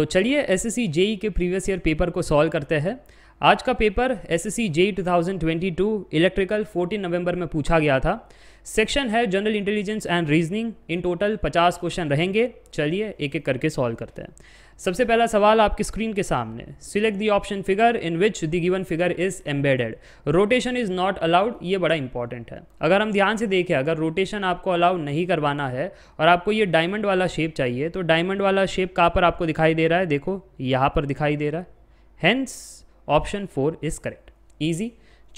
तो चलिए S S JE के प्रीवियस ईयर पेपर को सॉल्व करते हैं आज का paper S S JE two electrical 14 November में पूछा गया था सेक्शन है general intelligence and reasoning in total 50 question रहेंगे चलिए एक एक करके सॉल्व करते हैं सबसे पहला सवाल आपकी स्क्रीन के सामने select the option figure in which the given figure is embedded rotation is not allowed ये बड़ा इंपॉर्टेंट है अगर हम ध्यान से देखें अगर रोटेशन आपको अलाउ नहीं करवाना है और आपको ये डायमंड वाला शेप चाहिए तो डायमंड वाला शेप कहाँ पर आपको दिखाई दे रहा है देखो यहाँ पर दिखाई दे रहा है hence option four is correct easy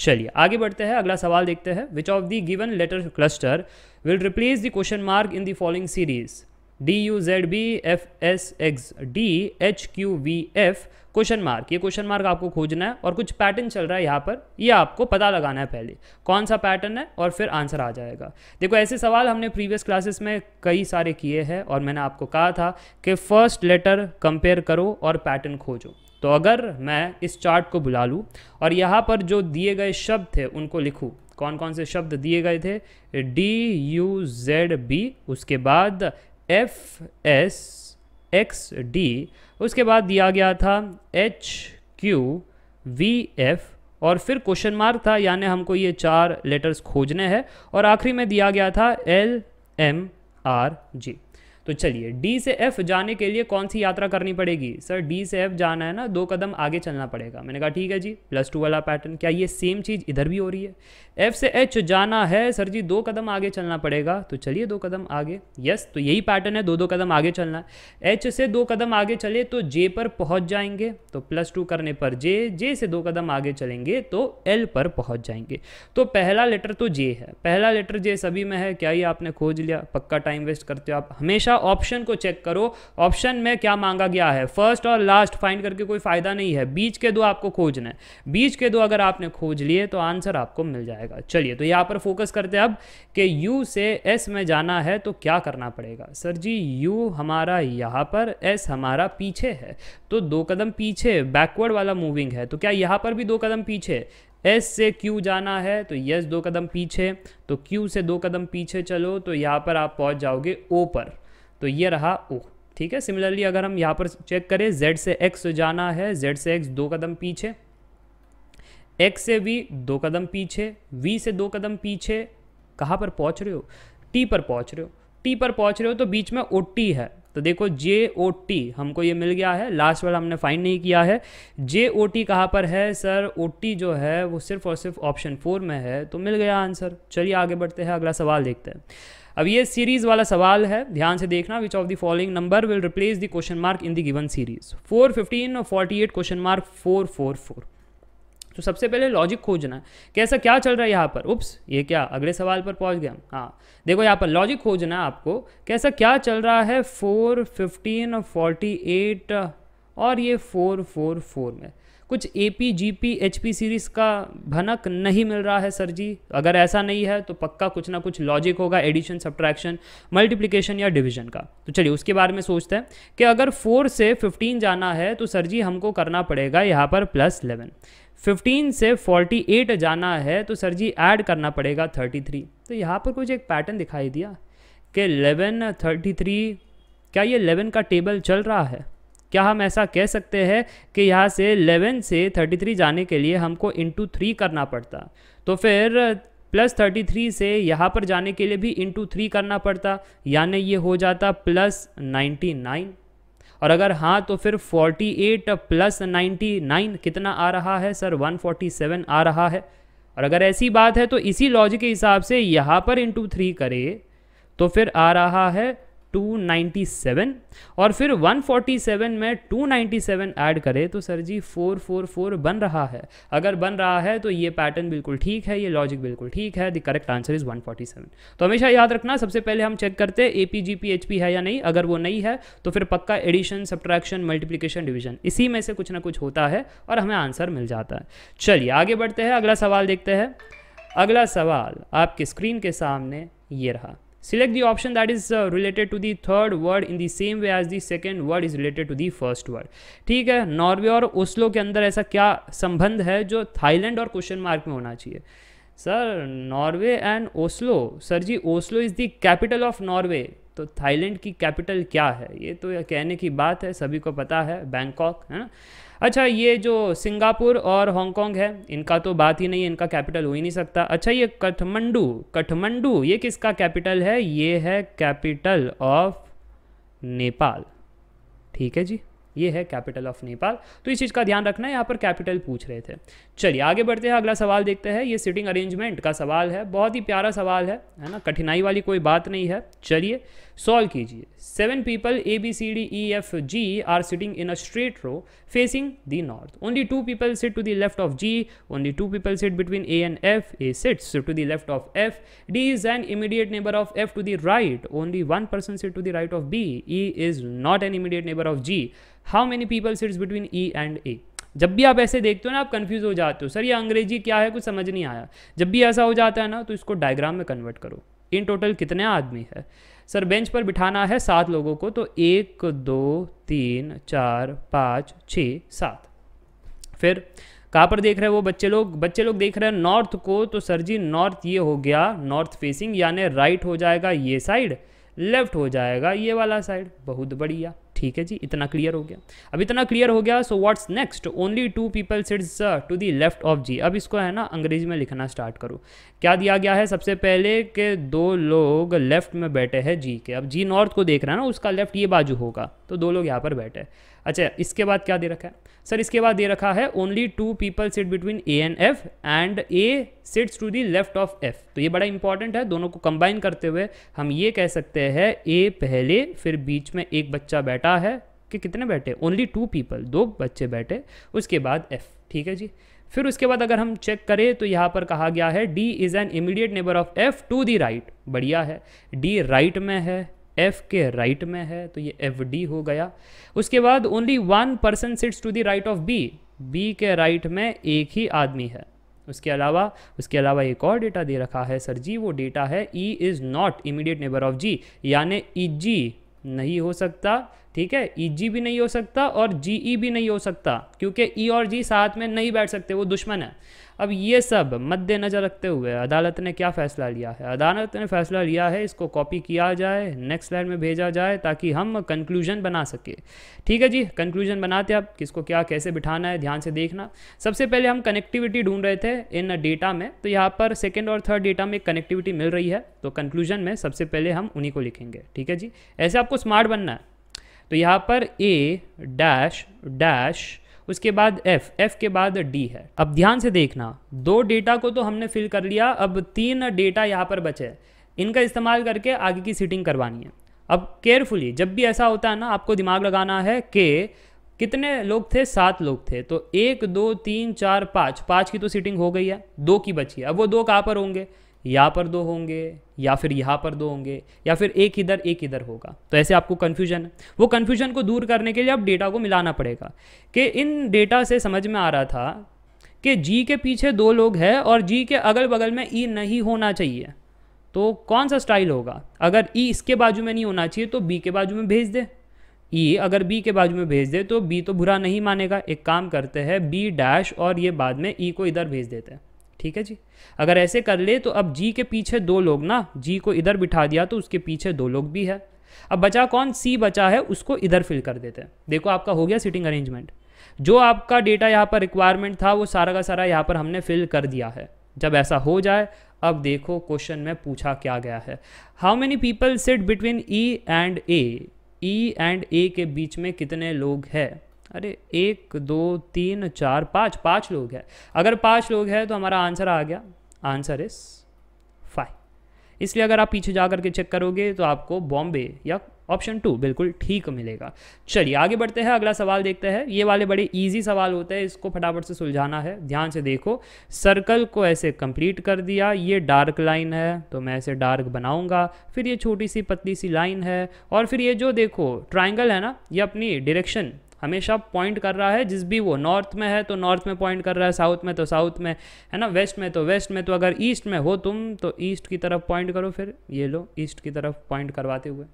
चलिए आगे बढ़ते हैं अगला सवाल देखते हैं which of the given letter cluster will replace the question mark in the following series D U Z B F S X D H Q V F question mark ये question mark आपको खोजना है और कुछ pattern चल रहा है यहाँ पर ये आपको पता लगाना है पहले कौन सा पैटर्न है और फिर आंसर आ जाएगा देखो ऐसे सवाल हमने प्रीवियस क्लासेस में कई सारे किए हैं और मैंने आपको कहा था कि फर्स्ट लेटर कंपेयर करो और पैटर्न खोजो तो अगर मैं इस चार्ट को बुला लूँ और यहाँ पर जो दिए गए शब्द थे उनको लिखूँ कौन कौन से शब्द दिए गए थे डी यू जेड बी उसके बाद एफ एस एक्स डी उसके बाद दिया गया था एच क्यू वी एफ और फिर क्वेश्चन मार्क था यानी हमको ये चार लेटर्स खोजने हैं और आखिरी में दिया गया था एल एम आर जी तो चलिए डी से एफ जाने के लिए कौन सी यात्रा करनी पड़ेगी सर डी से एफ जाना है ना दो कदम आगे चलना पड़ेगा मैंने कहा ठीक है जी प्लस टू वाला पैटर्न क्या ये सेम चीज़ इधर भी हो रही है एफ से एच जाना है सर जी दो कदम आगे चलना पड़ेगा तो चलिए दो कदम आगे यस तो यही पैटर्न है दो दो कदम आगे चलना है एच से दो कदम आगे चले तो जे पर पहुँच जाएंगे तो प्लस टू करने पर जे जे से दो कदम आगे चलेंगे तो एल पर पहुँच जाएंगे तो पहला लेटर तो जे है पहला लेटर जे सभी में है क्या ही आपने खोज लिया पक्का टाइम वेस्ट करते हो आप हमेशा हमेशा ऑप्शन को चेक करो ऑप्शन में क्या मांगा गया है फर्स्ट और लास्ट फाइंड करके कोई फायदा नहीं है बीच के दो आपको खोजना है बीच के दो अगर आपने खोज लिए तो आंसर आपको मिल जाएगा चलिए तो यहाँ पर फोकस करते हैं अब कि यू से एस में जाना है तो क्या करना पड़ेगा सर जी यू हमारा यहाँ पर एस हमारा पीछे है तो दो कदम पीछे बैकवर्ड वाला मूविंग है तो क्या यहाँ पर भी दो कदम पीछे एस से क्यू जाना है तो यस दो कदम पीछे तो क्यू से दो कदम पीछे चलो तो यहाँ पर आप पहुँच जाओगे ओ पर तो ये रहा ओ ठीक है सिमिलरली अगर हम यहाँ पर चेक करें जेड से एक्स जाना है जेड से एक्स दो कदम पीछे एक्स से वी दो कदम पीछे वी से दो कदम पीछे कहाँ पर पहुँच रहे हो टी पर पहुँच रहे हो टी पर पहुँच रहे हो तो बीच में ओ टी है तो देखो जे ओ टी हमको ये मिल गया है लास्ट वाला हमने फाइंड नहीं किया है जे ओ टी कहाँ पर है सर ओ टी जो है वो सिर्फ और सिर्फ ऑप्शन फोर में है तो मिल गया आंसर चलिए आगे बढ़ते हैं अगला सवाल देखते हैं अब ये सीरीज वाला सवाल है ध्यान से देखना which of the following number will replace the question mark in the given series four fifteen और forty eight question mark four four four तो सबसे पहले लॉजिक खोजना है कैसा क्या चल रहा है यहाँ पर उप्स ये क्या अगले सवाल पर पहुँच गया हाँ देखो यहाँ पर लॉजिक खोजना है आपको कैसा क्या चल रहा है फोर फिफ्टीन फोर्टी एट और ये फोर फोर फोर में कुछ A P G P H P series का भनक नहीं मिल रहा है सर जी अगर ऐसा नहीं है तो पक्का कुछ ना कुछ लॉजिक होगा एडिशन सब्ट्रैक्शन मल्टीप्लीकेशन या डिविजन का तो चलिए उसके बारे में सोचते हैं कि अगर फोर से फिफ्टीन जाना है तो सर जी हमको करना पड़ेगा यहाँ पर प्लस इलेवन 15 से 48 जाना है तो सर जी ऐड करना पड़ेगा 33 तो यहाँ पर कुछ एक पैटर्न दिखाई दिया कि 11 33 क्या ये 11 का टेबल चल रहा है क्या हम ऐसा कह सकते हैं कि यहाँ से इलेवन से थर्टी थ्री जाने के लिए हमको इंटू थ्री करना पड़ता तो फिर प्लस थर्टी थ्री से यहाँ पर जाने के लिए भी इंटू थ्री करना पड़ता यानी ये हो जाता प्लस नाइन्टी नाइन और अगर हाँ तो फिर 48 प्लस 99 कितना आ रहा है सर 147 आ रहा है और अगर ऐसी बात है तो इसी लॉजिक के हिसाब से यहाँ पर इंटू थ्री करें तो फिर आ रहा है 297 और फिर 147 में 297 ऐड करें तो सर जी 444 बन रहा है अगर बन रहा है तो ये पैटर्न बिल्कुल ठीक है ये लॉजिक बिल्कुल ठीक है द करेक्ट आंसर इज़ 147 तो हमेशा याद रखना सबसे पहले हम चेक करते A P G P H P है या नहीं अगर वो नहीं है तो फिर पक्का एडिशन सब्ट्रैक्शन मल्टीप्लीकेशन डिविजन इसी में से कुछ ना कुछ होता है और हमें आंसर मिल जाता है चलिए आगे बढ़ते हैं अगला सवाल देखते हैं अगला सवाल आपके स्क्रीन के सामने ये रहा Select the option that is uh, related to the third word in the same way as the second word is related to the first word. ठीक है नॉर्वे और ओस्लो के अंदर ऐसा क्या संबंध है जो थाईलैंड और क्वेश्चन मार्क में होना चाहिए sir Norway and Oslo sir ji Oslo is the capital of Norway तो थाईलैंड की कैपिटल क्या है ये तो कहने की बात है सभी को पता है बैंकॉक है ना अच्छा ये जो सिंगापुर और हांगकॉन्ग है इनका तो बात ही नहीं है इनका कैपिटल हो ही नहीं सकता अच्छा ये कठमंडू कठमंडू ये किसका कैपिटल है ये है कैपिटल ऑफ नेपाल ठीक है जी ये है कैपिटल ऑफ नेपाल तो इस चीज़ का ध्यान रखना है यहाँ पर कैपिटल पूछ रहे थे चलिए आगे बढ़ते हैं अगला सवाल देखते हैं ये सिटिंग अरेंजमेंट का सवाल है बहुत ही प्यारा सवाल है है ना कठिनाई वाली कोई बात नहीं है चलिए सॉल्व कीजिए seven people A B C D E F G are sitting in a straight row facing the north only two people sit to the left of G only two people sit between A and F A sits to the left of F D is an immediate neighbour of F to the right only one person sit to the right of B E is not an immediate neighbour of G how many people sits between E and A जब भी आप ऐसे देखते हो ना आप confuse हो जाते हो सर ये अंग्रेजी क्या है कुछ समझ नहीं आया जब भी ऐसा हो जाता है ना तो इसको डायग्राम में कन्वर्ट करो इन टोटल कितने आदमी है सर बेंच पर बिठाना है सात लोगों को तो एक दो तीन चार पाँच छ सात फिर कहाँ पर देख रहे हैं वो बच्चे लोग बच्चे लोग देख रहे हैं नॉर्थ को तो सर जी नॉर्थ ये हो गया नॉर्थ फेसिंग यानी राइट हो जाएगा ये साइड लेफ्ट हो जाएगा ये वाला साइड बहुत बढ़िया ठीक है जी इतना क्लियर हो गया अब इतना क्लियर हो गया so what's next only two people sits to the left of G अब इसको है ना अंग्रेजी में लिखना स्टार्ट करो क्या दिया गया है सबसे पहले कि दो लोग लेफ्ट में बैठे हैं जी के अब जी नॉर्थ को देख रहा है ना उसका लेफ्ट ये बाजू होगा तो दो लोग यहाँ पर बैठे अच्छा इसके बाद क्या दे रखा है सर इसके बाद दे रखा है only two people sit between A and F and A sits to the left of F तो ये बड़ा इंपॉर्टेंट है दोनों को कंबाइन करते हुए हम ये कह सकते हैं ए पहले फिर बीच में एक बच्चा बैठा है कि कितने बैठे ओनली टू पीपल दो बच्चे बैठे उसके बाद एफ ठीक है जी फिर उसके बाद अगर हम चेक करें तो यहाँ पर कहा गया है D is an immediate neighbour of F to the right बढ़िया है डी राइट right में है एफ के राइट में है तो ये एफ डी हो गया उसके बाद only one person sits to the right of B B के राइट में एक ही आदमी है उसके अलावा उसके अलावा एक और डेटा दे रखा है सर जी वो डेटा है E is not immediate neighbour of G यानी ई जी नहीं हो सकता ठीक है ई जी भी नहीं हो सकता और जी ई भी नहीं हो सकता क्योंकि ई e और जी साथ में नहीं बैठ सकते वो दुश्मन है अब ये सब मद्देनज़र रखते हुए अदालत ने क्या फ़ैसला लिया है अदालत ने फ़ैसला लिया है इसको कॉपी किया जाए नेक्स्ट लाइन में भेजा जाए ताकि हम कंक्लूजन बना सके ठीक है जी कंक्लूजन बनाते आप किसको क्या कैसे बिठाना है ध्यान से देखना सबसे पहले हम कनेक्टिविटी ढूंढ रहे थे इन डेटा में तो यहाँ पर सेकेंड और थर्ड डेटा में कनेक्टिविटी मिल रही है तो कंक्लूजन में सबसे पहले हम उन्हीं को लिखेंगे ठीक है जी ऐसे आपको स्मार्ट बनना है तो यहाँ पर ए डैश डैश उसके बाद एफ एफ के बाद डी है अब ध्यान से देखना दो डेटा को तो हमने फिल कर लिया अब तीन डेटा यहाँ पर बचे इनका इस्तेमाल करके आगे की सीटिंग करवानी है अब केयरफुली जब भी ऐसा होता है ना आपको दिमाग लगाना है कि कितने लोग थे सात लोग थे तो एक दो तीन चार पाँच पाँच की तो सीटिंग हो गई है दो की बची है अब वो दो कहाँ पर होंगे यहाँ पर दो होंगे या फिर यहाँ पर दो होंगे या फिर एक इधर एक इधर होगा तो ऐसे आपको कन्फ्यूजन वो कन्फ्यूजन को दूर करने के लिए आप डेटा को मिलाना पड़ेगा कि इन डेटा से समझ में आ रहा था कि जी के पीछे दो लोग हैं और जी के अगल बगल में ई e नहीं होना चाहिए तो कौन सा स्टाइल होगा अगर ई e इसके बाजू में नहीं होना चाहिए तो बी के बाजू में भेज दे ई e अगर बी के बाजू में भेज दे तो बी तो बुरा नहीं मानेगा एक काम करते हैं बी डैश और ये बाद में ई को इधर भेज देते हैं ठीक है जी अगर ऐसे कर ले तो अब जी के पीछे दो लोग ना जी को इधर बिठा दिया तो उसके पीछे दो लोग भी है अब बचा कौन सी बचा है उसको इधर फिल कर देते हैं देखो आपका हो गया सिटिंग अरेंजमेंट जो आपका डेटा यहाँ पर रिक्वायरमेंट था वो सारा का सारा यहाँ पर हमने फिल कर दिया है जब ऐसा हो जाए अब देखो क्वेश्चन में पूछा क्या गया है how many people sit between E and A E and A के बीच में कितने लोग हैं अरे एक दो तीन चार पाँच पाँच लोग हैं अगर पाँच लोग हैं तो हमारा आंसर आ गया आंसर इज फाइव इसलिए अगर आप पीछे जा करके चेक करोगे तो आपको बॉम्बे या ऑप्शन टू बिल्कुल ठीक मिलेगा चलिए आगे बढ़ते हैं अगला सवाल देखते हैं ये वाले बड़े इजी सवाल होते हैं इसको फटाफट से सुलझाना है ध्यान से देखो सर्कल को ऐसे कंप्लीट कर दिया ये डार्क लाइन है तो मैं ऐसे डार्क बनाऊंगा फिर ये छोटी सी पतली सी लाइन है और फिर ये जो देखो ट्राइंगल है ना ये अपनी डायरेक्शन हमेशा पॉइंट कर रहा है जिस भी वो नॉर्थ में है तो नॉर्थ में पॉइंट कर रहा है साउथ में तो साउथ में है ना वेस्ट में तो वेस्ट में तो अगर ईस्ट में हो तुम तो ईस्ट की तरफ पॉइंट करो फिर ये लो ईस्ट की तरफ पॉइंट करवाते हुए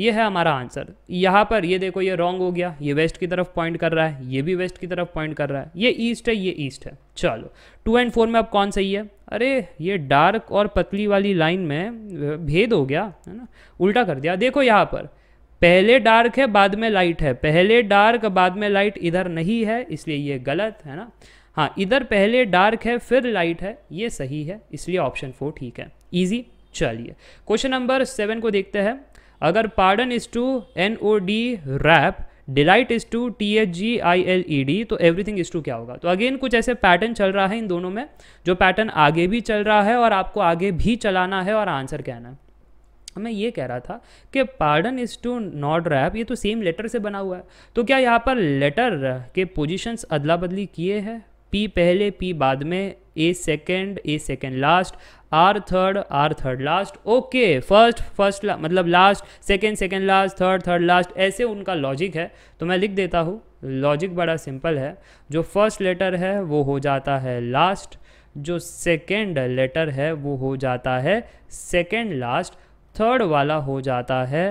ये है हमारा आंसर यहाँ पर ये देखो ये रॉन्ग हो गया ये वेस्ट की तरफ पॉइंट कर रहा है ये भी वेस्ट की तरफ पॉइंट कर रहा है ये ईस्ट है ये ईस्ट है चलो टू एंड फोर में अब कौन सही है अरे ये डार्क और पतली वाली लाइन में भेद हो गया है ना उल्टा कर दिया देखो यहाँ पर पहले डार्क है बाद में लाइट है पहले डार्क बाद में लाइट इधर नहीं है इसलिए ये गलत है ना हाँ इधर पहले डार्क है फिर लाइट है ये सही है इसलिए ऑप्शन फोर ठीक है ईजी चलिए क्वेश्चन नंबर सेवन को देखते हैं अगर pardon is to N O D rap delight is to T H G I L E D तो एवरीथिंग इज टू क्या होगा तो अगेन कुछ ऐसे पैटर्न चल रहा है इन दोनों में जो पैटर्न आगे भी चल रहा है और आपको आगे भी चलाना है और आंसर कहना है तो मैं ये कह रहा था कि pardon is to not rap ये तो सेम लेटर से बना हुआ है तो क्या यहाँ पर लेटर के पोजिशंस अदला बदली किए हैं पी पहले पी बाद में A second A second last R third R third last okay first first मतलब last second second last third third last ऐसे उनका लॉजिक है तो मैं लिख देता हूँ लॉजिक बड़ा सिंपल है जो फर्स्ट लेटर है वो हो जाता है लास्ट जो सेकेंड लेटर है वो हो जाता है सेकेंड लास्ट थर्ड वाला हो जाता है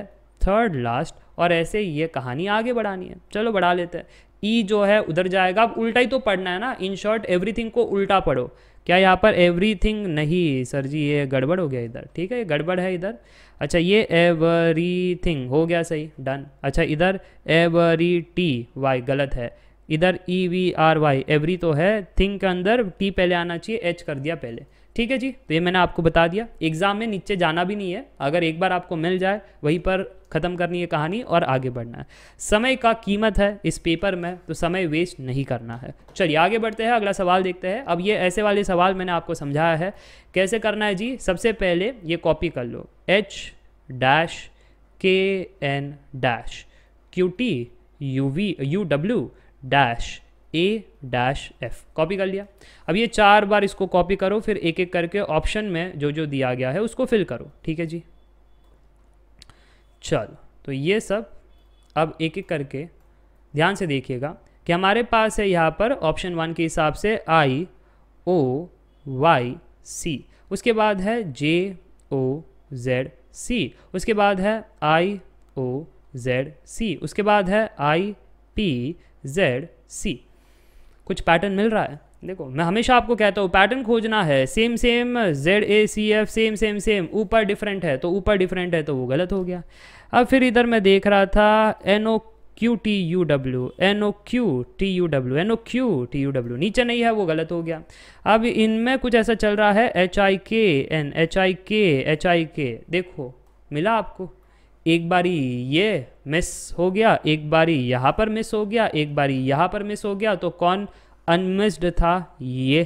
थर्ड लास्ट और ऐसे ये कहानी आगे बढ़ानी है चलो बढ़ा लेते हैं ई e जो है उधर जाएगा अब उल्टा ही तो पढ़ना है ना इन शॉर्ट एवरीथिंग को उल्टा पढ़ो क्या यहाँ पर एवरीथिंग नहीं सर जी ये गड़बड़ हो गया इधर ठीक है ये गड़बड़ है इधर अच्छा ये एवरीथिंग हो गया सही डन अच्छा इधर एवरी टी वाई गलत है इधर E V R Y every तो है थिंग के अंदर टी पहले आना चाहिए एच कर दिया पहले ठीक है जी तो ये मैंने आपको बता दिया एग्ज़ाम में नीचे जाना भी नहीं है अगर एक बार आपको मिल जाए वहीं पर ख़त्म करनी है कहानी और आगे बढ़ना है समय का कीमत है इस पेपर में तो समय वेस्ट नहीं करना है चलिए आगे बढ़ते हैं अगला सवाल देखते हैं अब ये ऐसे वाले सवाल मैंने आपको समझाया है कैसे करना है जी सबसे पहले ये कॉपी कर लो H dash K N dash Q T U V U W dash A dash F copy कर लिया अब ये चार बार इसको कॉपी करो फिर एक एक करके ऑप्शन में जो जो दिया गया है उसको फिल करो ठीक है जी चलो तो ये सब अब एक एक करके ध्यान से देखिएगा कि हमारे पास है यहाँ पर ऑप्शन वन के हिसाब से आई ओ वाई सी उसके बाद है जे ओ जेड सी उसके बाद है आई ओ जेड सी उसके बाद है आई पी जेड सी कुछ पैटर्न मिल रहा है देखो मैं हमेशा आपको कहता हूँ पैटर्न खोजना है same same Z A C F same same same ऊपर डिफरेंट है तो ऊपर डिफरेंट है तो वो गलत हो गया अब फिर इधर मैं देख रहा था N O Q T U W N O Q T U W N O Q T U W नीचे नहीं है वो गलत हो गया अब इनमें कुछ ऐसा चल रहा है एच आई के एन एच आई के एच आई के देखो मिला आपको एक बारी ये मिस हो गया एक बारी यहाँ पर मिस हो गया एक बारी यहाँ पर मिस हो गया तो कौन अनमिस्ड था ये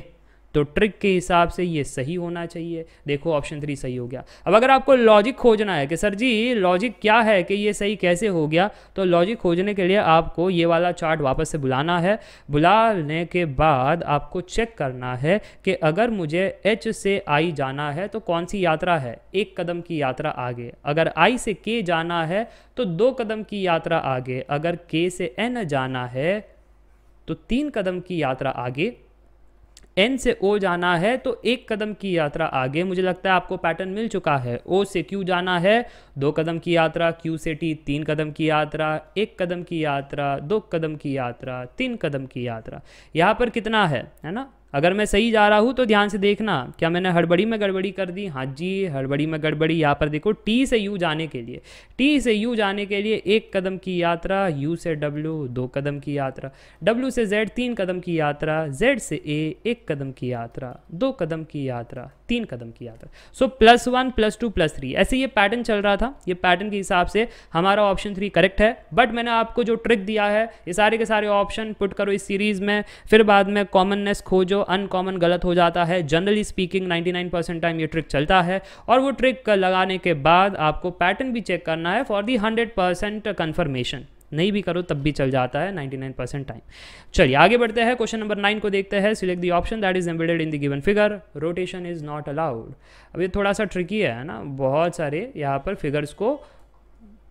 तो ट्रिक के हिसाब से ये सही होना चाहिए देखो ऑप्शन थ्री सही हो गया अब अगर आपको लॉजिक खोजना है कि सर जी लॉजिक क्या है कि ये सही कैसे हो गया तो लॉजिक खोजने के लिए आपको ये वाला चार्ट वापस से बुलाना है बुलाने के बाद आपको चेक करना है कि अगर मुझे एच से आई जाना है तो कौन सी यात्रा है एक कदम की यात्रा आगे अगर आई से के जाना है तो दो कदम की यात्रा आगे अगर के से एन जाना है तो तीन कदम की यात्रा आगे एन से ओ जाना है तो एक कदम की यात्रा आगे मुझे लगता है आपको पैटर्न मिल चुका है ओ से क्यू जाना है दो कदम की यात्रा क्यू से टी तीन कदम की यात्रा एक कदम की यात्रा दो कदम की यात्रा तीन कदम की यात्रा यहाँ पर कितना है है ना अगर मैं सही जा रहा हूँ तो ध्यान से देखना क्या मैंने हड़बड़ी में गड़बड़ी कर दी हाँ जी हड़बड़ी में गड़बड़ी यहाँ पर देखो टी से यू जाने के लिए टी से यू जाने के लिए एक कदम की यात्रा यू से डब्ल्यू दो कदम की यात्रा डब्ल्यू से जेड तीन कदम की यात्रा जेड से ए एक कदम की यात्रा दो कदम की यात्रा तीन कदम की यात्रा so plus one plus two plus three ऐसे ये पैटर्न चल रहा था ये पैटर्न के हिसाब से हमारा ऑप्शन थ्री करेक्ट है बट मैंने आपको जो ट्रिक दिया है ये सारे के सारे ऑप्शन पुट करो इस सीरीज में फिर बाद में कॉमननेस खोजो अनकॉमन गलत हो जाता है जनरली स्पीकिंग 99% टाइम ये ट्रिक चलता है और वो ट्रिक लगाने के बाद आपको पैटर्न भी चेक करना है for the hundred percent confirmation नहीं भी करो तब भी चल जाता है 99 परसेंट टाइम चलिए आगे बढ़ते हैं क्वेश्चन नंबर नाइन को देखते हैं select the option that is embedded in the given figure rotation is not allowed अब ये थोड़ा सा ट्रिकी है ना बहुत सारे यहाँ पर फिगर्स को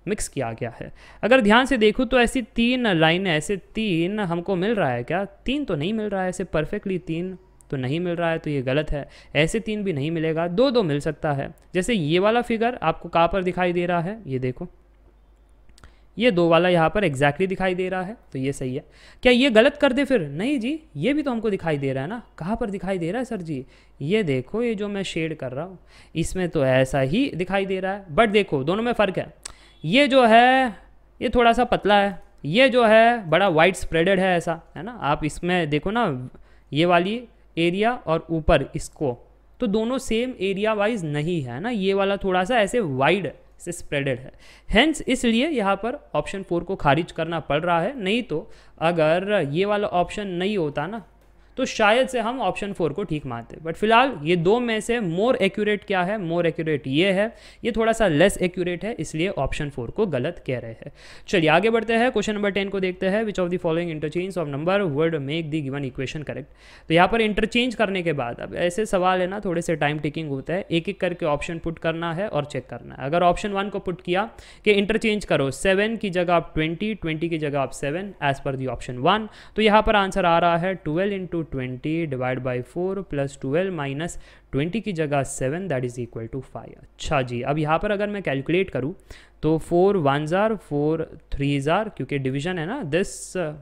मिक्स किया गया है अगर ध्यान से देखूँ तो ऐसी तीन लाइन ऐसे तीन हमको मिल रहा है क्या तीन तो नहीं मिल रहा है ऐसे परफेक्टली तीन तो नहीं मिल रहा है तो ये गलत है ऐसे तीन भी नहीं मिलेगा दो दो मिल सकता है जैसे ये वाला फिगर आपको कहाँ पर दिखाई दे रहा है ये देखो ये दो वाला यहाँ पर एग्जैक्टली दिखाई दे रहा है तो ये सही है क्या ये गलत कर दे फिर नहीं जी ये भी तो हमको दिखाई दे रहा है ना कहाँ पर दिखाई दे रहा है सर जी ये देखो ये जो मैं शेड कर रहा हूँ इसमें तो ऐसा ही दिखाई दे रहा है बट देखो दोनों में फ़र्क है ये जो है ये थोड़ा सा पतला है ये जो है बड़ा वाइड स्प्रेडेड है ऐसा है ना आप इसमें देखो ना ये वाली एरिया और ऊपर इसको तो दोनों सेम एरिया वाइज नहीं है ना ये वाला थोड़ा सा ऐसे वाइड है से स्प्रेडेड है हैंस इसलिए यहाँ पर ऑप्शन फोर को खारिज करना पड़ रहा है नहीं तो अगर ये वाला ऑप्शन नहीं होता ना तो शायद से हम ऑप्शन फोर को ठीक मानते बट फिलहाल ये दो में से मोर एक्यूरेट क्या है मोर एक्यूरेट ये है ये थोड़ा सा लेस एक्यूरेट है इसलिए ऑप्शन फोर को गलत कह रहे हैं चलिए आगे बढ़ते हैं क्वेश्चन नंबर टेन को देखते हैं which of the following interchange of number word make the given equation correct तो यहाँ पर इंटरचेंज करने के बाद अब ऐसे सवाल है ना थोड़े से टाइम टेकिंग होता है एक एक करके ऑप्शन पुट करना है और चेक करना है अगर ऑप्शन वन को पुट किया कि इंटरचेंज करो सेवन की जगह आप ट्वेंटी ट्वेंटी की जगह आप seven as per the option one तो यहाँ पर आंसर आ रहा है twelve into twenty divide by four plus twelve minus twenty की जगह seven that is equal to five अच्छा जी अब यहाँ पर अगर मैं कैलकुलेट करूँ तो फोर वन ज़ार फोर थ्री ज़ार क्योंकि डिवीजन है ना this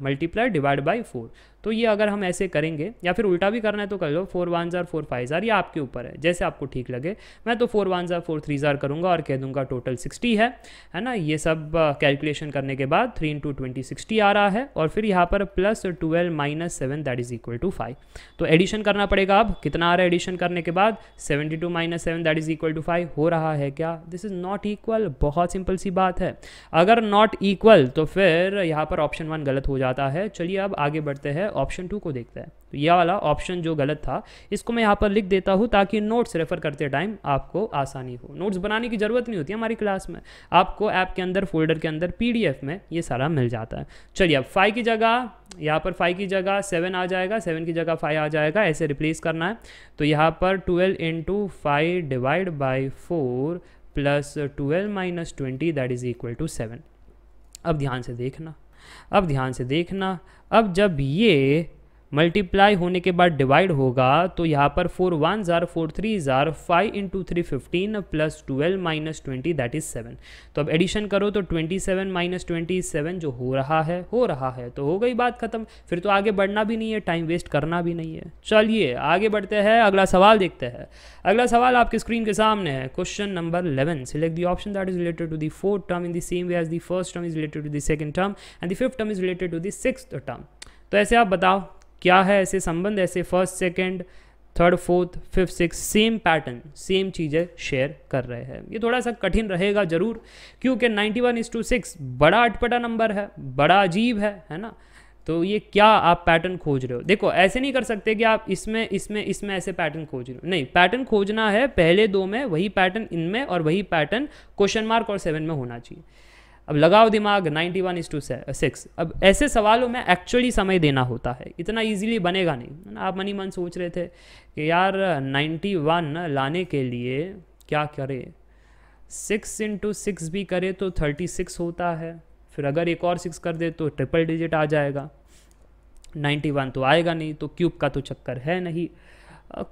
multiply divide by four तो ये अगर हम ऐसे करेंगे या फिर उल्टा भी करना है तो कर लो फोर वन ज़ार फोर फाइव ज़ार ये आपके ऊपर है जैसे आपको ठीक लगे मैं तो फोर वन ज़ार फोर थ्री ज़ार करूँगा और कह दूंगा टोटल सिक्सटी है है ना ये सब कैलकुलेशन uh, करने के बाद थ्री इंटू ट्वेंटी सिक्सटी आ रहा है और फिर यहाँ पर plus twelve minus seven that is equal to five तो एडिशन करना पड़ेगा अब कितना आ रहा है एडिशन करने के बाद seventy two minus seven that is equal to five हो रहा है क्या दिस इज़ नॉट इक्वल बहुत सिंपल सिंपल सी बात है अगर नॉट इक्वल तो फिर यहाँ पर ऑप्शन वन गलत हो जाता है चलिए अब आगे बढ़ते हैं ऑप्शन टू को देखते हैं तो यह वाला ऑप्शन जो गलत था इसको मैं यहाँ पर लिख देता हूँ ताकि नोट्स रेफर करते टाइम आपको आसानी हो नोट्स बनाने की ज़रूरत नहीं होती हमारी क्लास में आपको ऐप के अंदर फोल्डर के अंदर पी में ये सारा मिल जाता है चलिए अब फाइव की जगह यहाँ पर फाइव की जगह सेवन आ जाएगा सेवन की जगह फाइव आ जाएगा ऐसे रिप्लेस करना है तो यहाँ पर twelve into five divide by four plus twelve minus twenty that is equal to seven अब ध्यान से देखना अब ध्यान से देखना अब जब ये मल्टीप्लाई होने के बाद डिवाइड होगा तो यहाँ पर फोर वन ज़ार फोर थ्री ज़ार five into three fifteen plus twelve minus twenty that is seven तो अब एडिशन करो तो twenty seven minus twenty seven जो हो रहा है हो रहा है तो हो गई बात खत्म फिर तो आगे बढ़ना भी नहीं है टाइम वेस्ट करना भी नहीं है चलिए आगे बढ़ते हैं अगला सवाल देखते हैं अगला सवाल आपकी स्क्रीन के सामने है question number eleven select the option that is related to the fourth term in the same way as the first term is related to the second term and the fifth term is related to the six term तो ऐसे आप बताओ क्या है ऐसे संबंध ऐसे first second third fourth fifth six same pattern same चीज़ें शेयर कर रहे हैं ये थोड़ा सा कठिन रहेगा ज़रूर क्योंकि ninety one is to six बड़ा अटपटा नंबर है बड़ा अजीब है है ना तो ये क्या आप पैटर्न खोज रहे हो देखो ऐसे नहीं कर सकते कि आप इसमें इसमें इसमें ऐसे पैटर्न खोज रहे हो नहीं पैटर्न खोजना है पहले दो में वही पैटर्न इनमें और वही पैटर्न क्वेश्चन मार्क और सेवन में होना चाहिए अब लगाओ दिमाग ninety one is to six अब ऐसे सवालों में एक्चुअली समय देना होता है इतना इजीली बनेगा नहीं आप मनी मन सोच रहे थे कि यार नाइन्टी वन लाने के लिए क्या करें सिक्स इंटू सिक्स भी करे तो थर्टी सिक्स होता है फिर अगर एक और सिक्स कर दे तो ट्रिपल डिजिट आ जाएगा नाइन्टी वन तो आएगा नहीं तो क्यूब का तो चक्कर है नहीं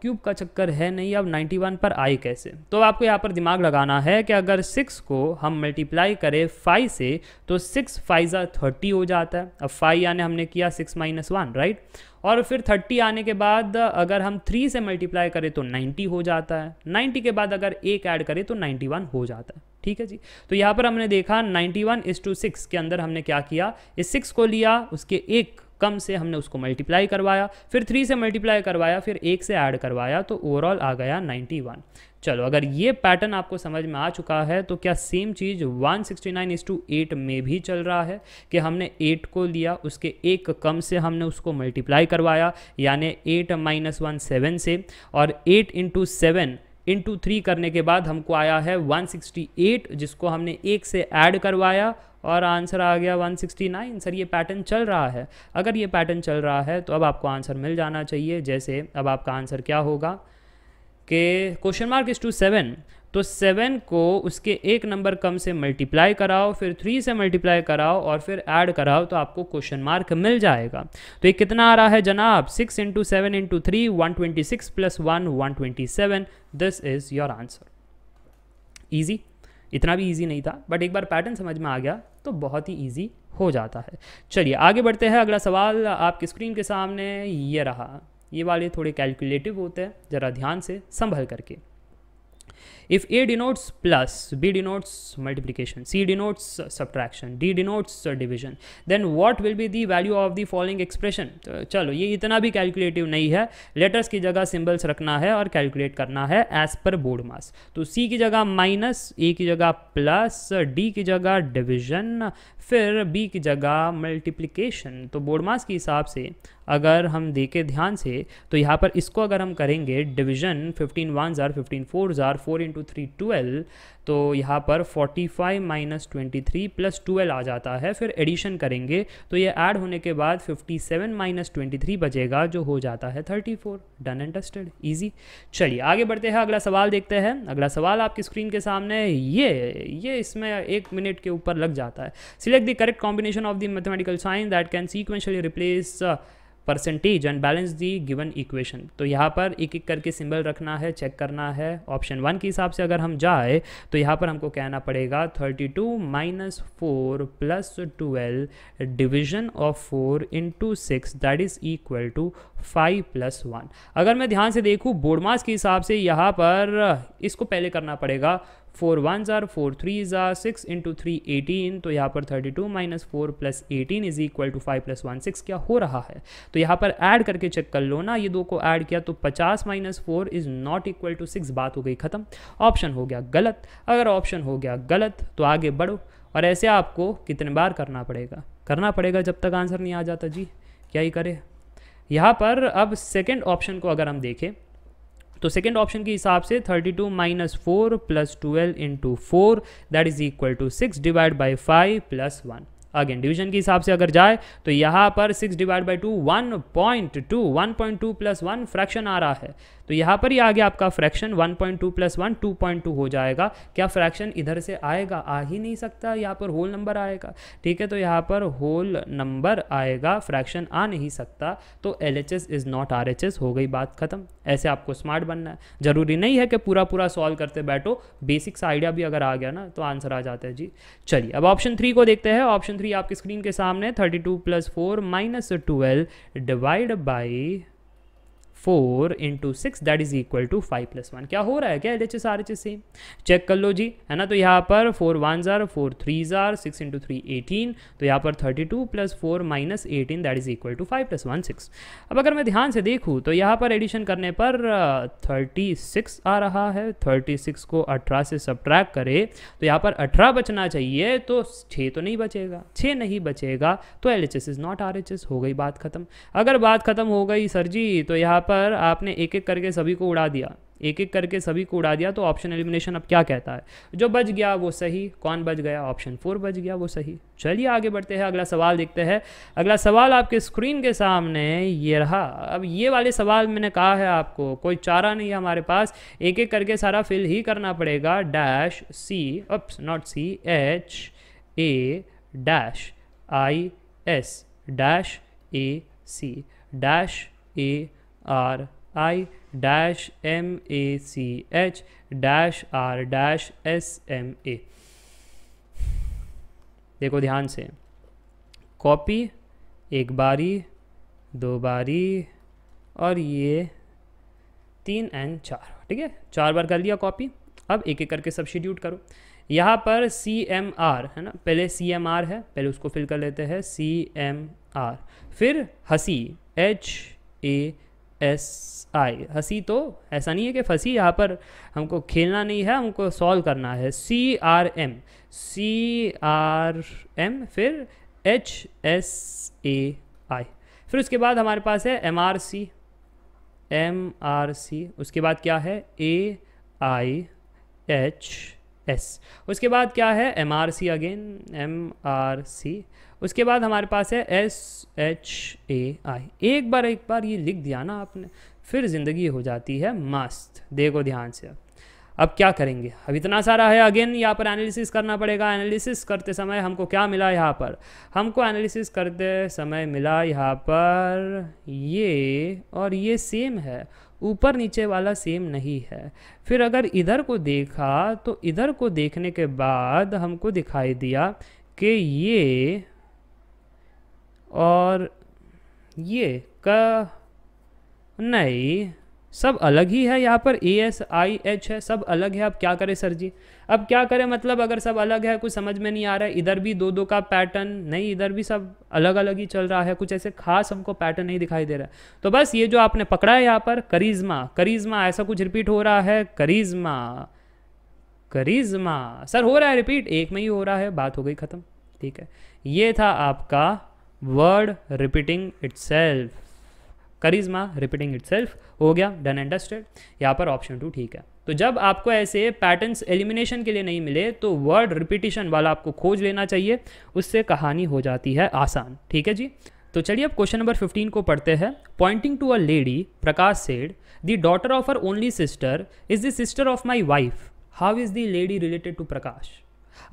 क्यूब का चक्कर है नहीं अब 91 पर आए कैसे तो आपको यहाँ पर दिमाग लगाना है कि अगर सिक्स को हम मल्टीप्लाई करें 5 से तो सिक्स ज़ा थर्टी हो जाता है अब फाइव यानी हमने किया सिक्स माइनस वन राइट और फिर थर्टी आने के बाद अगर हम थ्री से मल्टीप्लाई करें तो नाइन्टी हो जाता है नाइन्टी के बाद अगर एक ऐड करें तो नाइन्टी वन हो जाता है ठीक है जी तो यहाँ पर हमने देखा ninety one is to six के अंदर हमने क्या किया इस सिक्स को लिया उसके एक कम से हमने उसको मल्टीप्लाई करवाया फिर थ्री से मल्टीप्लाई करवाया फिर एक से ऐड करवाया तो ओवरऑल आ गया नाइन्टी वन चलो अगर ये पैटर्न आपको समझ में आ चुका है तो क्या सेम चीज़ 169 sixty nine is to eight में भी चल रहा है कि हमने 8 को लिया उसके एक कम से हमने उसको मल्टीप्लाई करवाया यानी 8 माइनस वन सेवन से और 8 इंटू सेवन इंटू थ्री करने के बाद हमको आया है 168 जिसको हमने एक से ऐड करवाया और आंसर आ गया 169 सर ये पैटर्न चल रहा है अगर ये पैटर्न चल रहा है तो अब आपको आंसर मिल जाना चाहिए जैसे अब आपका आंसर क्या होगा कि question mark is to seven तो सेवन को उसके एक नंबर कम से मल्टीप्लाई कराओ फिर थ्री से मल्टीप्लाई कराओ और फिर ऐड कराओ तो आपको क्वेश्चन मार्क मिल जाएगा तो ये कितना आ रहा है जनाब six into seven into three one twenty six plus one one twenty seven this is your answer easy इतना भी ईजी नहीं था बट एक बार पैटर्न समझ में आ गया तो बहुत ही ईजी हो जाता है चलिए आगे बढ़ते हैं अगला सवाल आपकी स्क्रीन के सामने ये रहा ये वाले थोड़े कैलकुलेटिव होते हैं ज़रा ध्यान से संभल करके if A denotes plus, B denotes multiplication, C denotes subtraction, D denotes division, then what will be the value of the following expression? तो चलो ये इतना भी कैलकुलेटिव नहीं है लेटर्स की जगह सिंबल्स रखना है और कैलकुलेट करना है एज पर बोर्ड मास तो C की जगह माइनस A की जगह प्लस D की जगह डिविजन फिर B की जगह मल्टीप्लीकेशन तो बोर्ड मास के हिसाब से अगर हम देखें ध्यान से तो यहाँ पर इसको अगर हम करेंगे डिवीजन 15 वन ज़ार फिफ्टीन फोर ज़ार four into two three twelve तो यहाँ पर forty five minus twenty three plus twelve आ जाता है फिर एडिशन करेंगे तो ये ऐड होने के बाद fifty seven minus twenty three बचेगा जो हो जाता है thirty four done and dusted easy चलिए आगे बढ़ते हैं अगला सवाल देखते हैं अगला सवाल आपकी स्क्रीन के सामने ये ये इसमें एक मिनट के ऊपर लग जाता है select the correct combination of the mathematical signs that can sequentially replace percentage and balance the given equation तो यहाँ पर एक एक करके सिंबल रखना है चेक करना है ऑप्शन वन के हिसाब से अगर हम जाए तो यहाँ पर हमको कहना पड़ेगा thirty two minus four plus twelve division of four into six that is equal to five plus one अगर मैं ध्यान से देखूँ बोर्डमास के हिसाब से यहाँ पर इसको पहले करना पड़ेगा फोर वन ज़ार फोर थ्री ज़ार सिक्स इंटू थ्री एटीन तो यहाँ पर thirty two minus four plus eighteen is equal to five plus one six क्या हो रहा है तो यहाँ पर ऐड करके चेक कर लो ना ये दो को ऐड किया तो पचास minus four is not equal to six बात हो गई ख़त्म ऑप्शन हो गया गलत अगर ऑप्शन हो गया गलत तो आगे बढ़ो और ऐसे आपको कितने बार करना पड़ेगा करना पड़ेगा जब तक आंसर नहीं आ जाता जी क्या ही करे यहाँ पर अब सेकेंड ऑप्शन को अगर हम देखें तो सेकेंड ऑप्शन के हिसाब से thirty two minus four plus twelve into four that is equal to six divide by five plus one again division के हिसाब से अगर जाए तो यहाँ पर six divide by to one point two one point two plus one fraction आ रहा है तो यहाँ पर ही आ गया आपका fraction 1.2 point two plus one two हो जाएगा क्या फ्रैक्शन इधर से आएगा आ ही नहीं सकता यहाँ पर होल नंबर आएगा ठीक है तो यहाँ पर होल नंबर आएगा फ्रैक्शन आ नहीं सकता तो L H S is not R H S हो गई बात खत्म ऐसे आपको स्मार्ट बनना है ज़रूरी नहीं है कि पूरा पूरा सॉल्व करते बैठो बेसिक्स आइडिया भी अगर आ गया ना तो आंसर आ जाता है जी चलिए अब ऑप्शन थ्री को देखते हैं ऑप्शन थ्री आपकी स्क्रीन के सामने thirty two plus four minus twelve divide by four into six that is equal to five plus one क्या हो रहा है क्या L H S R H S same check कर लो जी है ना तो यहाँ पर फोर वन ज़ार फोर थ्री ज़ार सिक्स इंटू थ्री एटीन तो यहाँ पर thirty two plus four minus eighteen that is equal to five plus one six अब अगर मैं ध्यान से देखूँ तो यहाँ पर एडिशन करने पर थर्टी सिक्स आ रहा है थर्टी सिक्स को अठारह से सब्ट्रैक करे तो यहाँ पर अठारह बचना चाहिए तो छः तो नहीं बचेगा छः नहीं बचेगा तो L H S is not R H S हो गई बात ख़त्म अगर बात ख़त्म हो गई सर जी तो यहाँ पर पर आपने एक एक करके सभी को उड़ा दिया एक एक करके सभी को उड़ा दिया तो ऑप्शन एलिमिनेशन अब क्या कहता है जो बच गया वो सही कौन बच गया ऑप्शन फोर बच गया वो सही चलिए आगे बढ़ते हैं अगला सवाल देखते हैं अगला सवाल आपके स्क्रीन के सामने ये रहा अब ये वाले सवाल मैंने कहा है आपको कोई चारा नहीं है हमारे पास एक एक करके सारा फिल ही करना पड़ेगा dash C ups not C H A dash I S dash A C dash A R I dash M A C H dash R dash S M A देखो ध्यान से कॉपी एक बारी दो बारी और ये तीन एंड चार ठीक है चार बार कर लिया कॉपी अब एक एक करके सब्सिट्यूट करो यहाँ पर सी एम आर है ना पहले सी एम आर है पहले उसको फिल कर लेते हैं सी एम आर फिर हसी एच ए एस आई हंसी तो ऐसा नहीं है कि फंसी यहाँ पर हमको खेलना नहीं है हमको सॉल्व करना है C R M C R M फिर एच एस ए आई फिर उसके बाद हमारे पास है M R C M R C उसके बाद क्या है ए आई एच एस उसके बाद क्या है M R C again M R C उसके बाद हमारे पास है एस एच ए आई एक बार एक बार ये लिख दिया ना आपने फिर ज़िंदगी हो जाती है मस्त देखो ध्यान से अब अब क्या करेंगे अब इतना सारा है अगेन यहाँ पर एनालिसिस करना पड़ेगा एनालिसिस करते समय हमको क्या मिला यहाँ पर हमको एनालिसिस करते समय मिला यहाँ पर ये और ये सेम है ऊपर नीचे वाला सेम नहीं है फिर अगर इधर को देखा तो इधर को देखने के बाद हमको दिखाई दिया कि ये और ये का नहीं सब अलग ही है यहाँ पर ए एस आई एच है सब अलग है अब क्या करें सर जी अब क्या करें मतलब अगर सब अलग है कुछ समझ में नहीं आ रहा है इधर भी दो दो का पैटर्न नहीं इधर भी सब अलग अलग ही चल रहा है कुछ ऐसे खास हमको पैटर्न नहीं दिखाई दे रहा है तो बस ये जो आपने पकड़ा है यहाँ पर करिज्मा करिज्मा ऐसा कुछ रिपीट हो रहा है करिज्मा करिज्मा सर हो रहा है रिपीट एक में ही हो रहा है बात हो गई ख़त्म ठीक है ये था आपका word repeating self charisma repeating self हो गया डन एंड डस्टेड यहाँ पर ऑप्शन टू ठीक है तो जब आपको ऐसे पैटर्न्स एलिमिनेशन के लिए नहीं मिले तो वर्ड रिपीटिशन वाला आपको खोज लेना चाहिए उससे कहानी हो जाती है आसान ठीक है जी तो चलिए अब क्वेश्चन नंबर 15 को पढ़ते हैं pointing to a lady Prakash said the daughter of her only sister is the sister of my wife how is the lady related to Prakash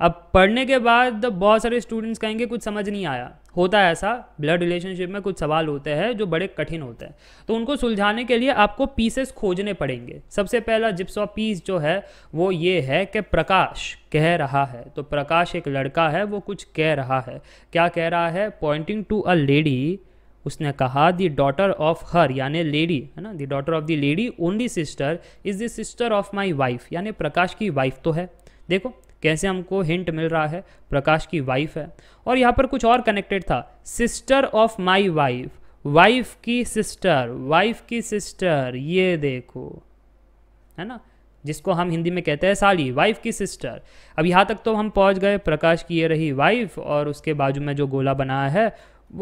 अब पढ़ने के बाद बहुत सारे स्टूडेंट्स कहेंगे कुछ समझ नहीं आया होता है ऐसा ब्लड रिलेशनशिप में कुछ सवाल होते हैं जो बड़े कठिन होते हैं तो उनको सुलझाने के लिए आपको पीसेस खोजने पड़ेंगे सबसे पहला जिप्स ऑफ पीस जो है वो ये है कि प्रकाश कह रहा है तो प्रकाश एक लड़का है वो कुछ कह रहा है क्या कह रहा है पॉइंटिंग टू अ लेडी उसने कहा दी डॉटर ऑफ हर यानी लेडी है ना the daughter of the lady only sister is the sister of my wife यानी प्रकाश की वाइफ तो है देखो कैसे हमको हिंट मिल रहा है प्रकाश की वाइफ है और यहाँ पर कुछ और कनेक्टेड था sister of my wife wife की सिस्टर वाइफ की सिस्टर ये देखो है ना जिसको हम हिंदी में कहते हैं साली वाइफ की सिस्टर अब यहाँ तक तो हम पहुँच गए प्रकाश की ये रही वाइफ और उसके बाजू में जो गोला बनाया है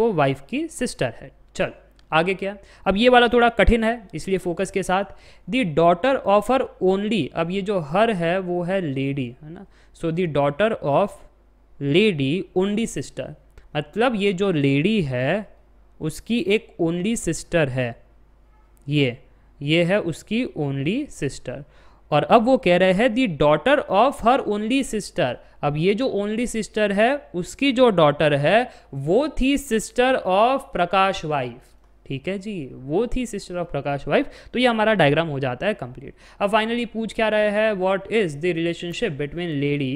वो वाइफ की सिस्टर है चलो आगे क्या अब ये वाला थोड़ा कठिन है इसलिए फोकस के साथ the daughter of her only अब ये जो हर है वो है लेडी है ना so the daughter of lady only sister मतलब ये जो लेडी है उसकी एक ओनली सिस्टर है ये ये है उसकी ओनली सिस्टर और अब वो कह रहे हैं the daughter of her only sister अब ये जो ओनली सिस्टर है उसकी जो डॉटर है वो थी सिस्टर ऑफ प्रकाश वाइफ ठीक है जी वो थी सिस्टर ऑफ प्रकाश वाइफ तो ये हमारा डायग्राम हो जाता है कंप्लीट अब फाइनली पूछ क्या रहा है what is the relationship between lady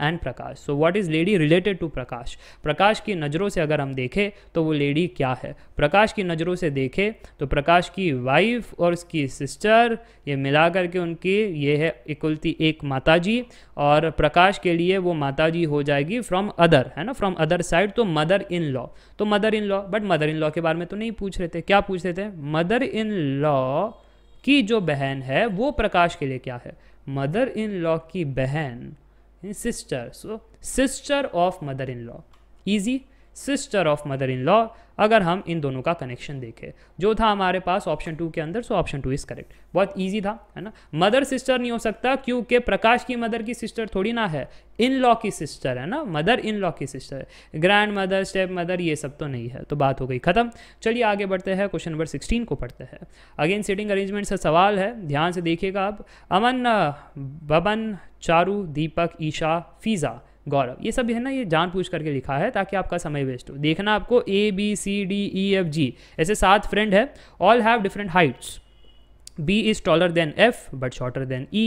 and Prakash so what is lady related to Prakash Prakash की नज़रों से अगर हम देखें तो वो लेडी क्या है प्रकाश की नज़रों से देखें तो प्रकाश की वाइफ और उसकी सिस्टर ये मिला करके उनकी ये है इकुलती एक माताजी और प्रकाश के लिए वो माताजी हो जाएगी फ्रॉम अदर है ना फ्रॉम अदर साइड तो मदर इन लॉ तो mother in law but mother in law के बारे में तो नहीं पूछ रहे थे क्या पूछ रहे थे मदर इन लॉ की जो बहन है वो प्रकाश के लिए क्या है मदर इन लॉ की बहन sister so sister of mother-in-law easy sister of mother in law अगर हम इन दोनों का कनेक्शन देखें जो था हमारे पास ऑप्शन टू के अंदर so option two is correct बहुत ईजी था है ना मदर सिस्टर नहीं हो सकता क्योंकि प्रकाश की मदर की सिस्टर थोड़ी ना है इन लॉ की सिस्टर है ना मदर इन लॉ की sister grandmother stepmother ये सब तो नहीं है तो बात हो गई खत्म चलिए आगे बढ़ते हैं क्वेश्चन नंबर सिक्सटीन को पढ़ते हैं अगेन सिटिंग अरेंजमेंट से सवाल है ध्यान से देखिएगा आप अमन बबन चारू दीपक ईशा फीज़ा गौरव ये सब है ना ये जान पूछ करके लिखा है ताकि आपका समय वेस्ट हो देखना आपको A B C D E F G ऐसे सात फ्रेंड है all have different heights B is taller than F but shorter than E.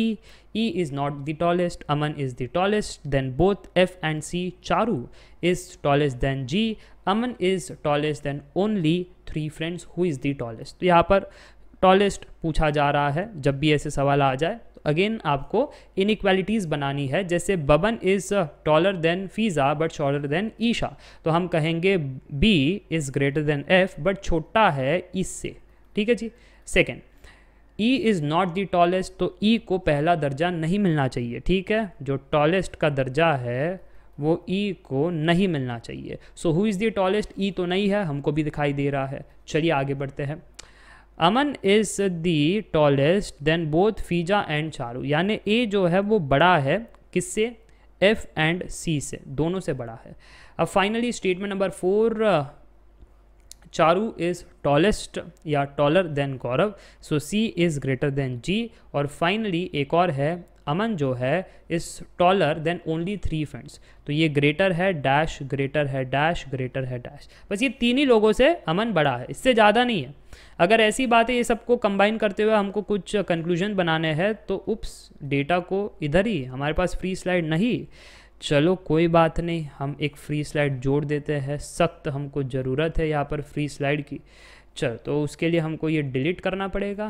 E is not the tallest. Aman is the tallest. Then both F and C. Charu is tallest than G. Aman is tallest than only three friends. Who is the tallest? तो यहाँ पर tallest पूछा जा रहा है जब भी ऐसे सवाल आ जाए अगेन आपको इनक्वालिटीज़ बनानी है जैसे Baban is taller than Fiza but shorter than Isha तो हम कहेंगे B is greater than F but छोटा है इससे ठीक है जी second E is not the tallest तो ई e को पहला दर्जा नहीं मिलना चाहिए ठीक है जो टॉलेस्ट का दर्जा है वो ई e को नहीं मिलना चाहिए so who is the tallest E तो नहीं है हमको भी दिखाई दे रहा है चलिए आगे बढ़ते हैं Aman is the tallest than both Fiza and Charu यानी ए जो है वो बड़ा है किससे एफ एंड सी से दोनों से बड़ा है अब finally statement number four Charu is tallest या taller than Gaurav so C is greater than G और फाइनली एक और है अमन जो है is taller than only three friends तो ये ग्रेटर है डैश ग्रेटर है डैश ग्रेटर है डैश बस ये तीन ही लोगों से अमन बड़ा है इससे ज़्यादा नहीं है अगर ऐसी बातें ये सबको कंबाइन करते हुए हमको कुछ कंक्लूजन बनाने हैं तो उप्स डेटा को इधर ही हमारे पास फ्री स्लाइड नहीं चलो कोई बात नहीं हम एक फ्री स्लाइड जोड़ देते हैं सख्त हमको ज़रूरत है यहाँ पर फ्री स्लाइड की चल तो उसके लिए हमको ये डिलीट करना पड़ेगा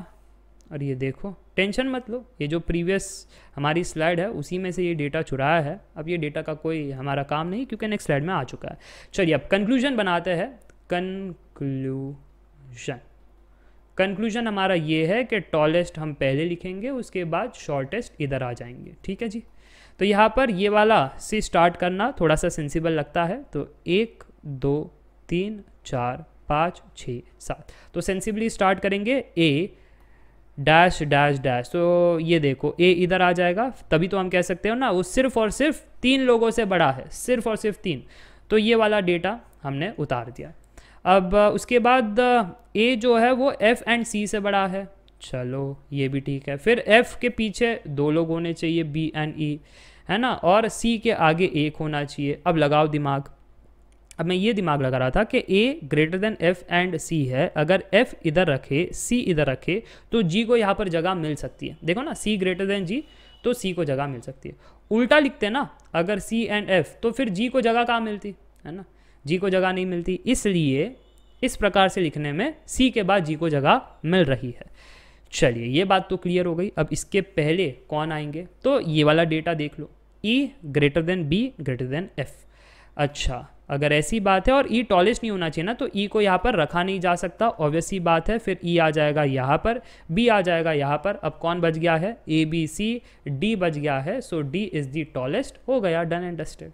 और ये देखो टेंशन मत लो ये जो प्रीवियस हमारी स्लाइड है उसी में से ये डेटा चुराया है अब ये डेटा का कोई हमारा काम नहीं क्योंकि नेक्स्ट स्लाइड में आ चुका है चलिए अब कंक्लूजन बनाते हैं कंक्लूजन कंक्लूजन हमारा ये है कि टॉलेस्ट हम पहले लिखेंगे उसके बाद शॉर्टेस्ट इधर आ जाएंगे ठीक है जी तो यहाँ पर ये वाला से स्टार्ट करना थोड़ा सा सेंसिबल लगता है तो एक दो तीन चार पाँच छः सात तो सेंसिबली स्टार्ट करेंगे ए डैश डैश डैश तो ये देखो ए इधर आ जाएगा तभी तो हम कह सकते हो ना वो सिर्फ और सिर्फ तीन लोगों से बड़ा है सिर्फ और सिर्फ तीन तो ये वाला डेटा हमने उतार दिया अब उसके बाद ए जो है वो एफ एंड सी से बड़ा है चलो ये भी ठीक है फिर एफ के पीछे दो लोग होने चाहिए बी एंड ई है ना और सी के आगे एक होना चाहिए अब लगाओ दिमाग अब मैं ये दिमाग लगा रहा था कि A greater than F and C है अगर एफ इधर रखे सी इधर रखे तो जी को यहाँ पर जगह मिल सकती है देखो ना सी ग्रेटर देन जी तो सी को जगह मिल सकती है उल्टा लिखते ना अगर सी एंड एफ तो फिर जी को जगह कहाँ मिलती है ना जी को जगह नहीं मिलती इसलिए इस प्रकार से लिखने में सी के बाद जी को जगह मिल रही है चलिए ये बात तो क्लियर हो गई अब इसके पहले कौन आएंगे तो ये वाला डेटा देख लो E greater than B greater than F अच्छा अगर ऐसी बात है और ई e टॉलेस्ट नहीं होना चाहिए ना तो ई e को यहाँ पर रखा नहीं जा सकता ऑब्वियस ही बात है फिर ई e आ जाएगा यहाँ पर बी आ जाएगा यहाँ पर अब कौन बच गया है ए बी सी डी बच गया है so D is the tallest हो गया done and dusted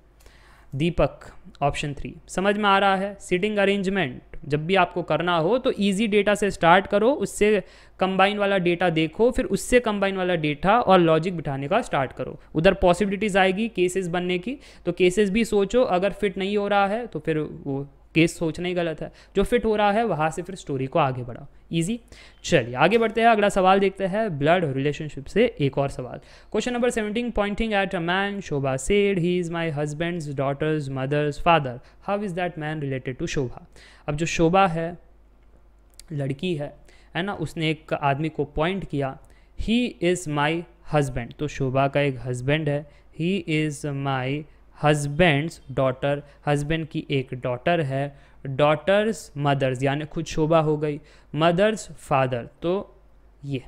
Deepak option three समझ में आ रहा है सीटिंग अरेंजमेंट जब भी आपको करना हो तो इजी डेटा से स्टार्ट करो उससे कंबाइन वाला डेटा देखो फिर उससे कंबाइन वाला डेटा और लॉजिक बिठाने का स्टार्ट करो उधर पॉसिबिलिटीज़ आएगी केसेस बनने की तो केसेस भी सोचो अगर फिट नहीं हो रहा है तो फिर वो केस सोचना ही गलत है जो फिट हो रहा है वहाँ से फिर स्टोरी को आगे बढ़ाओ ईजी चलिए आगे बढ़ते हैं अगला सवाल देखते हैं ब्लड रिलेशनशिप से एक और सवाल question number seventeen pointing at a man Shobha said he is my husband's daughter's mother's father how is that man related to Shobha अब जो शोभा है लड़की है है ना उसने एक आदमी को पॉइंट किया ही इज़ माई हजबेंड तो शोभा का एक हस्बैंड है he is my husband's daughter husband की एक डॉटर है डॉटर्स मदर्स यानी खुद शोभा हो गई मदर्स फादर तो ये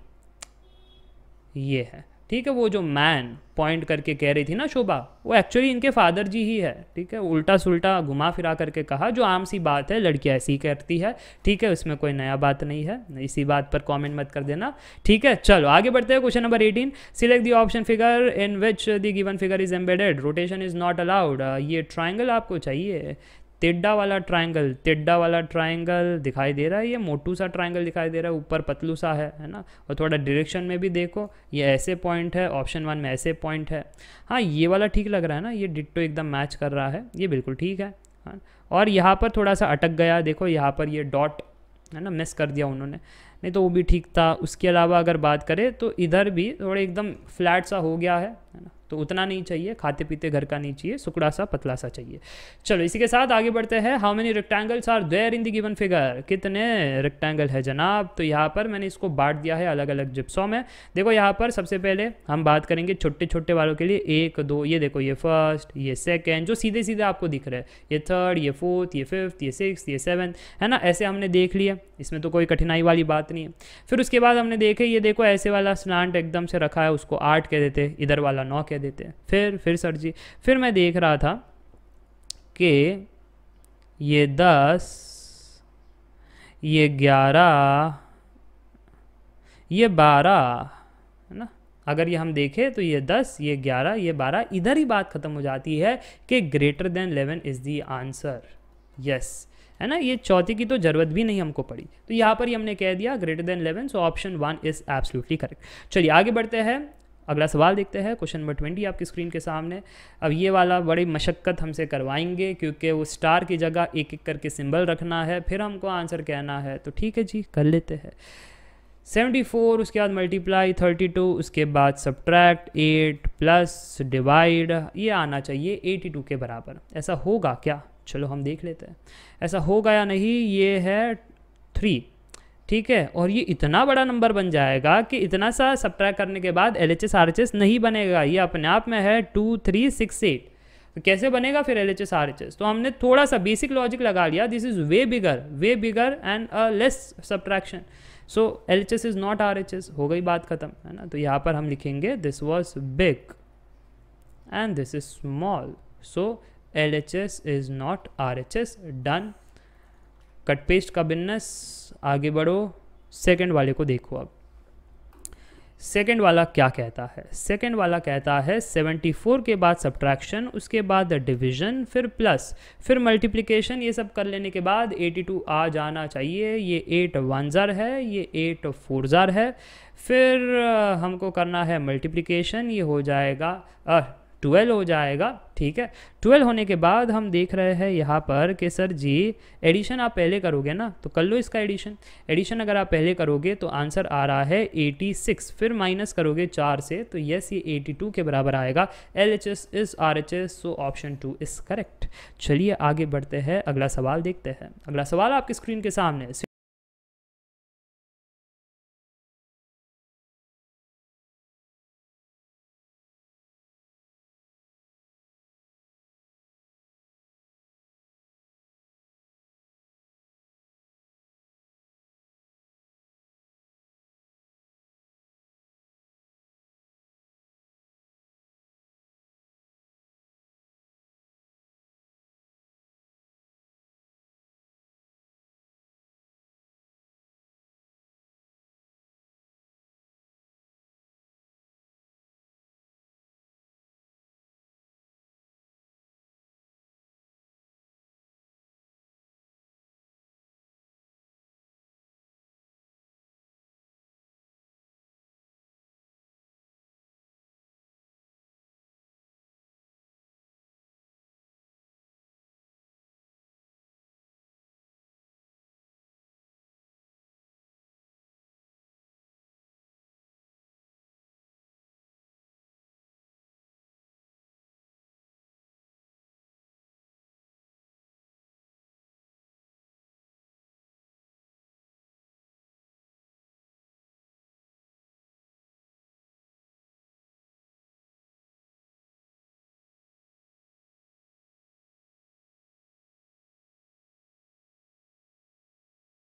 ये है ठीक है वो जो मैन पॉइंट करके कह रही थी ना शोभा वो एक्चुअली इनके फादर जी ही है ठीक है उल्टा सुल्टा घुमा फिरा करके कहा जो आम सी बात है लड़की ऐसी करती है ठीक है उसमें कोई नया बात नहीं है इसी बात पर कमेंट मत कर देना ठीक है चलो आगे बढ़ते हैं question number eighteen select the option figure in which the given figure is embedded rotation is not allowed ये ट्राइंगल आपको चाहिए टेड्डा वाला ट्रायंगल टेड्डा वाला ट्रायंगल दिखाई दे रहा है ये मोटू सा ट्रायंगल दिखाई दे रहा है ऊपर पतलू सा है है ना और थोड़ा डायरेक्शन में भी देखो ये ऐसे पॉइंट है ऑप्शन वन में ऐसे पॉइंट है हाँ ये वाला ठीक लग रहा है ना ये डिट्टो एकदम मैच कर रहा है ये बिल्कुल ठीक है हाँ और यहाँ पर थोड़ा सा अटक गया देखो यहाँ पर ये डॉट है ना मिस कर दिया उन्होंने नहीं तो वो भी ठीक था उसके अलावा अगर बात करें तो इधर भी थोड़े एकदम फ्लैट सा हो गया है है ना तो उतना नहीं चाहिए खाते पीते घर का नहीं चाहिए सुकड़ा सा पतला सा चाहिए चलो इसी के साथ आगे बढ़ते हैं how many rectangles are there in the given figure कितने रेक्टेंगल है जनाब तो यहाँ पर मैंने इसको बांट दिया है अलग अलग जिप्सों में देखो यहाँ पर सबसे पहले हम बात करेंगे छोटे छोटे वालों के लिए एक दो ये देखो ये फर्स्ट ये सेकेंड जो सीधे सीधे आपको दिख रहे हैं ये थर्ड ये फोर्थ ये फिफ्थ ये सिक्स ये सेवन्थ है ना ऐसे हमने देख लिया इसमें तो कोई कठिनाई वाली बात नहीं है फिर उसके बाद हमने देखे ये देखो ऐसे वाला स्लांट एकदम से रखा है उसको आठ कह देते इधर वाला नौ कह देते फिर फिर सर जी फिर मैं देख रहा था कि ये दस ये ग्यारह ये बारह है ना अगर ये हम देखें तो ये दस ये ग्यारह ये बारह इधर ही बात ख़त्म हो जाती है कि greater than eleven is the answer yes है ना ये चौथी की तो ज़रूरत भी नहीं हमको पड़ी तो यहाँ पर ही हमने कह दिया greater than eleven so option one is absolutely correct चलिए आगे बढ़ते हैं अगला सवाल देखते हैं क्वेश्चन नंबर ट्वेंटी आपकी स्क्रीन के सामने अब ये वाला बड़ी मशक्क़त हमसे करवाएंगे क्योंकि वो स्टार की जगह एक एक करके सिंबल रखना है फिर हमको आंसर कहना है तो ठीक है जी कर लेते हैं सेवेंटी फोर उसके बाद मल्टीप्लाई थर्टी टू उसके बाद सब्ट्रैक्ट एट प्लस डिवाइड ये आना चाहिए एटी टू के बराबर ऐसा होगा क्या चलो हम देख लेते हैं ऐसा होगा या नहीं ये है थ्री ठीक है और ये इतना बड़ा नंबर बन जाएगा कि इतना सा सब्ट्रैक करने के बाद L H S R H S नहीं बनेगा ये अपने आप में है टू थ्री सिक्स एट तो कैसे बनेगा फिर L H S R H S तो हमने थोड़ा सा बेसिक लॉजिक लगा लिया this is way bigger way bigger and a less subtraction so L H S is not R H S हो गई बात ख़त्म है ना तो यहाँ पर हम लिखेंगे this was big and this is small so LHS is not RHS done cut paste का बिजनेस आगे बढ़ो सेकेंड वाले को देखो अब सेकेंड वाला क्या कहता है सेकेंड वाला कहता है 74 के बाद सब्ट्रैक्शन उसके बाद डिवीजन फिर प्लस फिर मल्टीप्लिकेशन ये सब कर लेने के बाद 82 आ जाना चाहिए ये एट वन जार है ये एट फोर ज़ार है फिर हमको करना है मल्टीप्लिकेशन ये हो जाएगा ट्वेल्व हो जाएगा ठीक है ट्वेल्व होने के बाद हम देख रहे हैं यहाँ पर कि सर जी एडिशन आप पहले करोगे ना तो कर लो इसका एडिशन एडिशन अगर आप पहले करोगे तो आंसर आ रहा है 86 फिर माइनस करोगे चार से तो यस ये 82 के बराबर आएगा L H S is R H S so option two is correct चलिए आगे बढ़ते हैं अगला सवाल देखते हैं अगला सवाल आपकी स्क्रीन के सामने